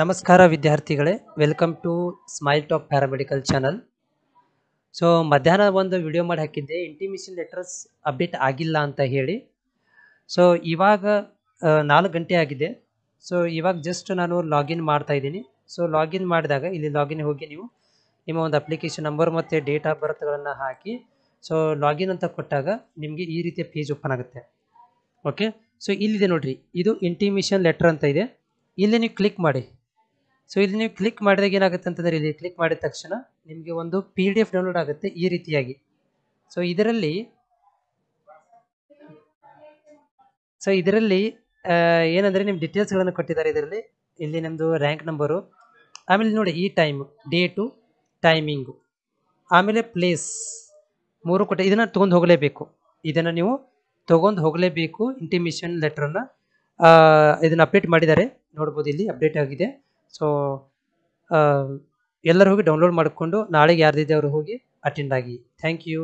ನಮಸ್ಕಾರ ವಿದ್ಯಾರ್ಥಿಗಳೇ welcome to smile top paramedical channel so ಮಧ್ಯಾಹ್ನ ಒಂದು ವಿಡಿಯೋ ಮಾಡಿ ಹಾಕಿದ್ದೆ ಇಂಟಿಮೇಷನ್ ಲೆಟರ್ಸ್ ಅಪ್ಡೇಟ್ ಆಗಿಲ್ಲ ಅಂತ ಹೇಳಿ ಸೊ ಇವಾಗ ನಾಲ್ಕು ಗಂಟೆ ಆಗಿದೆ ಸೊ ಇವಾಗ ಜಸ್ಟ್ ನಾನು ಲಾಗಿನ್ ಮಾಡ್ತಾ ಇದ್ದೀನಿ ಸೊ ಲಾಗಿನ್ ಮಾಡಿದಾಗ ಇಲ್ಲಿ ಲಾಗಿನ್ ಹೋಗಿ ನೀವು ನಿಮ್ಮ ಒಂದು ಅಪ್ಲಿಕೇಶನ್ ನಂಬರ್ ಮತ್ತು ಡೇಟ್ ಆಫ್ ಬರ್ತ್ಗಳನ್ನು ಹಾಕಿ ಸೊ ಲಾಗಿನ್ ಅಂತ ಕೊಟ್ಟಾಗ ನಿಮಗೆ ಈ ರೀತಿಯ ಪೇಜ್ ಓಪನ್ ಆಗುತ್ತೆ ಓಕೆ ಸೊ ಇಲ್ಲಿದೆ ನೋಡಿರಿ ಇದು ಇಂಟಿಮೇಷನ್ ಲೆಟ್ರ್ ಅಂತ ಇದೆ ಇಲ್ಲಿ ನೀವು ಕ್ಲಿಕ್ ಮಾಡಿ ಸೊ ಇಲ್ಲಿ ನೀವು ಕ್ಲಿಕ್ ಮಾಡಿದಾಗ ಏನಾಗುತ್ತೆ ಅಂತಂದರೆ ಇಲ್ಲಿ ಕ್ಲಿಕ್ ಮಾಡಿದ ತಕ್ಷಣ ನಿಮಗೆ ಒಂದು ಪಿ ಡಿ ಎಫ್ ಡೌನ್ಲೋಡ್ ಆಗುತ್ತೆ ಈ ರೀತಿಯಾಗಿ ಸೊ ಇದರಲ್ಲಿ ಸೊ ಇದರಲ್ಲಿ ಏನಂದರೆ ನಿಮ್ಮ ಡೀಟೇಲ್ಸ್ಗಳನ್ನು ಕೊಟ್ಟಿದ್ದಾರೆ ಇದರಲ್ಲಿ ಇಲ್ಲಿ ನಿಮ್ಮದು ರ್ಯಾಂಕ್ ನಂಬರು ಆಮೇಲೆ ನೋಡಿ ಈ ಟೈಮು ಡೇಟು ಟೈಮಿಂಗು ಆಮೇಲೆ ಪ್ಲೇಸ್ ಮೂರು ಕೊಟ್ಟ ಇದನ್ನು ತೊಗೊಂಡು ಹೋಗಲೇಬೇಕು ಇದನ್ನು ನೀವು ತೊಗೊಂಡು ಹೋಗಲೇಬೇಕು ಇಂಟಿಮಿಷನ್ ಲೆಟ್ರನ್ನು ಇದನ್ನು ಅಪ್ಡೇಟ್ ಮಾಡಿದ್ದಾರೆ ನೋಡ್ಬೋದು ಇಲ್ಲಿ ಅಪ್ಡೇಟ್ ಆಗಿದೆ ಸೊ uh, ಎಲ್ಲರೂ ಹೋಗಿ ಡೌನ್ಲೋಡ್ ಮಾಡಿಕೊಂಡು ನಾಳೆಗೆ ಯಾರ್ದಿದೆ ಅವರು ಹೋಗಿ ಅಟೆಂಡ್ ಆಗಿ ಥ್ಯಾಂಕ್ ಯು